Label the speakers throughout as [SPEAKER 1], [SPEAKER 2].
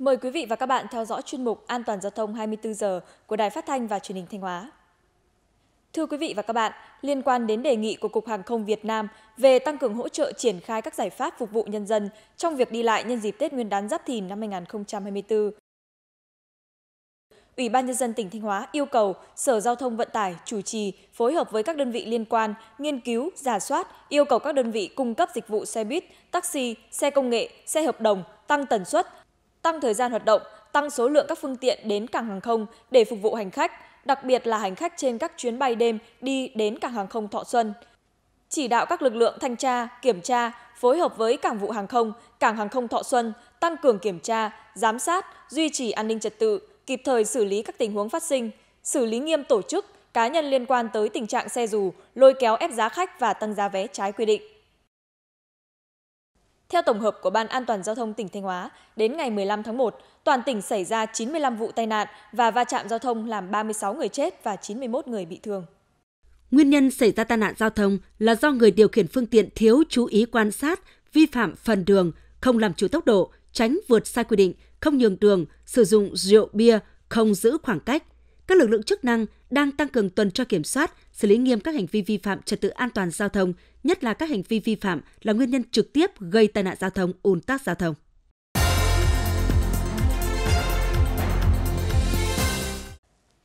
[SPEAKER 1] Mời quý vị và các bạn theo dõi chuyên mục An toàn giao thông 24 giờ của Đài Phát thanh và Truyền hình Thanh Hóa. Thưa quý vị và các bạn, liên quan đến đề nghị của Cục Hàng không Việt Nam về tăng cường hỗ trợ triển khai các giải pháp phục vụ nhân dân trong việc đi lại nhân dịp Tết Nguyên đán Giáp Thìn năm 2024, Ủy ban nhân dân tỉnh Thanh Hóa yêu cầu Sở Giao thông Vận tải chủ trì phối hợp với các đơn vị liên quan nghiên cứu, giả soát, yêu cầu các đơn vị cung cấp dịch vụ xe buýt, taxi, xe công nghệ, xe hợp đồng tăng tần suất, tăng thời gian hoạt động, tăng số lượng các phương tiện đến cảng hàng không để phục vụ hành khách, đặc biệt là hành khách trên các chuyến bay đêm đi đến cảng hàng không Thọ Xuân. Chỉ đạo các lực lượng thanh tra, kiểm tra, phối hợp với cảng vụ hàng không, cảng hàng không Thọ Xuân tăng cường kiểm tra, giám sát, duy trì an ninh trật tự, kịp thời xử lý các tình huống phát sinh, xử lý nghiêm tổ chức, cá nhân liên quan tới tình trạng xe dù lôi kéo ép giá khách và tăng giá vé trái quy định. Theo tổng hợp của Ban An toàn Giao thông tỉnh Thanh Hóa, đến ngày 15 tháng 1, toàn tỉnh xảy ra 95 vụ tai nạn và va chạm giao thông làm 36 người chết và 91 người bị thương.
[SPEAKER 2] Nguyên nhân xảy ra tai nạn giao thông là do người điều khiển phương tiện thiếu chú ý quan sát, vi phạm phần đường, không làm chủ tốc độ, tránh vượt sai quy định, không nhường đường, sử dụng rượu bia, không giữ khoảng cách, các lực lượng chức năng đang tăng cường tuần tra kiểm soát, xử lý nghiêm các hành vi vi phạm trật tự an toàn giao thông, nhất là các hành vi vi phạm là nguyên nhân trực tiếp gây tai nạn giao thông, ùn tắc giao thông.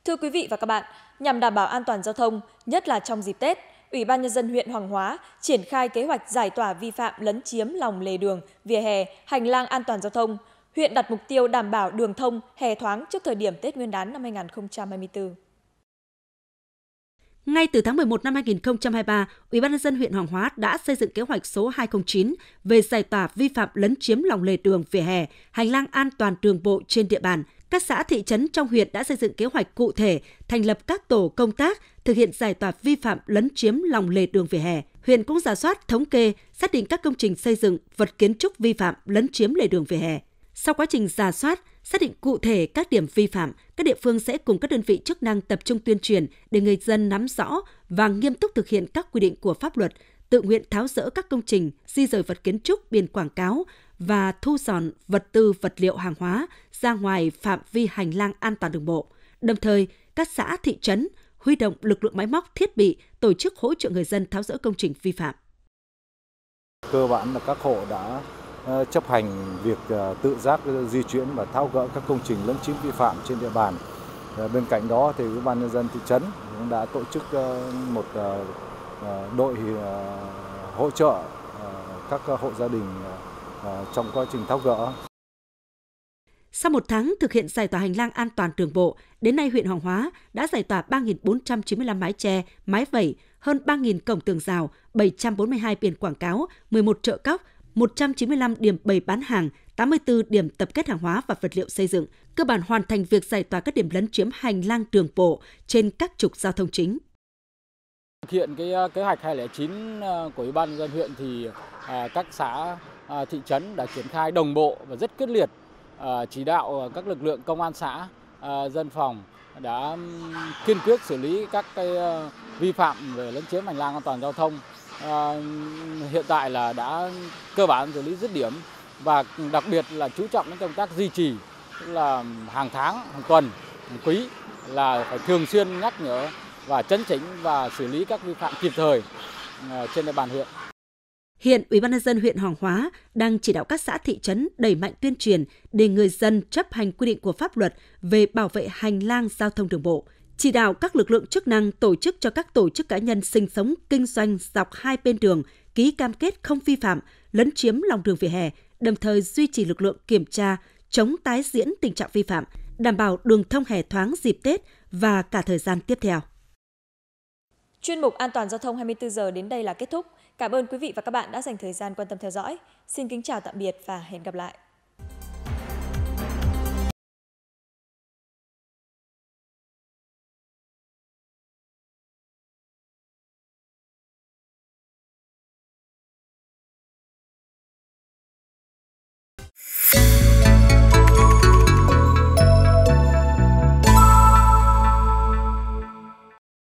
[SPEAKER 2] Thưa quý vị và các bạn, nhằm
[SPEAKER 1] đảm bảo an toàn giao thông, nhất là trong dịp Tết, Ủy ban nhân dân huyện Hoàng Hóa triển khai kế hoạch giải tỏa vi phạm lấn chiếm lòng lề đường, vỉa hè, hành lang an toàn giao thông, huyện đặt mục tiêu đảm bảo đường thông, hè thoáng trước thời điểm Tết Nguyên đán năm 2024.
[SPEAKER 2] Ngay từ tháng 11 năm 2023, Ủy ban nhân dân huyện Hoàng Hóa đã xây dựng kế hoạch số 209 về giải tỏa vi phạm lấn chiếm lòng lề đường vỉa hè, hành lang an toàn đường bộ trên địa bàn. Các xã thị trấn trong huyện đã xây dựng kế hoạch cụ thể, thành lập các tổ công tác thực hiện giải tỏa vi phạm lấn chiếm lòng lề đường vỉa hè. Huyện cũng giả soát, thống kê, xác định các công trình xây dựng, vật kiến trúc vi phạm lấn chiếm lề đường vỉa hè sau quá trình giả soát, xác định cụ thể các điểm vi phạm, các địa phương sẽ cùng các đơn vị chức năng tập trung tuyên truyền để người dân nắm rõ và nghiêm túc thực hiện các quy định của pháp luật, tự nguyện tháo rỡ các công trình, di rời vật kiến trúc, biển quảng cáo và thu dọn vật tư, vật liệu hàng hóa ra ngoài phạm vi hành lang an toàn đường bộ. Đồng thời, các xã, thị trấn huy động lực lượng máy móc, thiết bị tổ chức hỗ trợ người dân tháo rỡ công trình vi phạm.
[SPEAKER 3] Cơ bản là các hộ đã Ờ, chấp hành việc ờ, tự giác di chuyển và tháo gỡ các công trình lấn chiếm vi phạm trên địa bàn. Ờ, bên cạnh đó thì Ủy ban nhân dân thị trấn cũng đã tổ chức một đội hỗ trợ các hộ gia đình trong quá trình tháo gỡ.
[SPEAKER 2] Sau một tháng thực hiện giải tỏa hành lang an toàn đường bộ, đến nay huyện Hoàng Hóa đã giải tỏa 3.495 mái tre, mái vẩy, hơn 3.000 cổng tường rào, 742 biển quảng cáo, 11 chợ cóc, 195 điểm bày bán hàng, 84 điểm tập kết hàng hóa và vật liệu xây dựng, cơ bản hoàn thành việc giải tỏa các điểm lấn chiếm hành lang đường bộ trên các trục giao thông chính.
[SPEAKER 3] Thực hiện cái à, kế hoạch 209 à, của Ủy ban dân huyện thì à, các xã thị trấn đã triển khai đồng bộ và rất quyết liệt chỉ đạo các lực lượng công an xã, dân phòng đã kiên quyết xử lý các cái vi phạm về lấn chiếm hành lang an toàn giao thông à, hiện tại là đã cơ bản xử lý dứt điểm và đặc biệt là chú trọng đến công tác duy trì tức là hàng tháng, hàng tuần, hàng quý là phải thường xuyên nhắc nhở và chấn chỉnh và xử lý các vi phạm kịp thời ờ, trên địa bàn huyện.
[SPEAKER 2] Hiện Ủy ban nhân dân huyện Hoàng Hóa đang chỉ đạo các xã thị trấn đẩy mạnh tuyên truyền để người dân chấp hành quy định của pháp luật về bảo vệ hành lang giao thông đường bộ, chỉ đạo các lực lượng chức năng tổ chức cho các tổ chức cá nhân sinh sống kinh doanh dọc hai bên đường ký cam kết không vi phạm, lấn chiếm lòng đường vỉa hè, đồng thời duy trì lực lượng kiểm tra, chống tái diễn tình trạng vi phạm, đảm bảo đường thông hè thoáng dịp Tết và cả thời gian tiếp theo.
[SPEAKER 1] Chuyên mục An toàn giao thông 24 giờ đến đây là kết thúc. Cảm ơn quý vị và các bạn đã dành thời gian quan tâm theo dõi. Xin kính chào tạm biệt và hẹn gặp lại.